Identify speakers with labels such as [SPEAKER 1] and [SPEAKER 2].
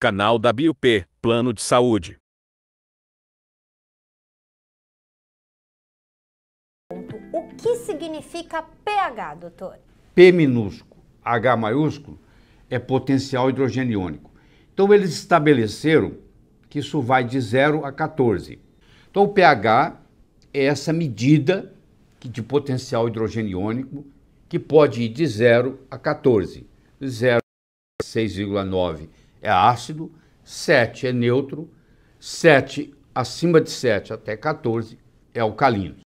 [SPEAKER 1] Canal da BioP, Plano de Saúde.
[SPEAKER 2] O que significa pH, doutor?
[SPEAKER 3] P minúsculo, H maiúsculo, é potencial hidrogeniônico. Então eles estabeleceram que isso vai de 0 a 14. Então o pH é essa medida de potencial hidrogeniônico que pode ir de 0 a 14. 0 6,9 é ácido, 7 é neutro, 7 acima de 7 até 14
[SPEAKER 4] é alcalino.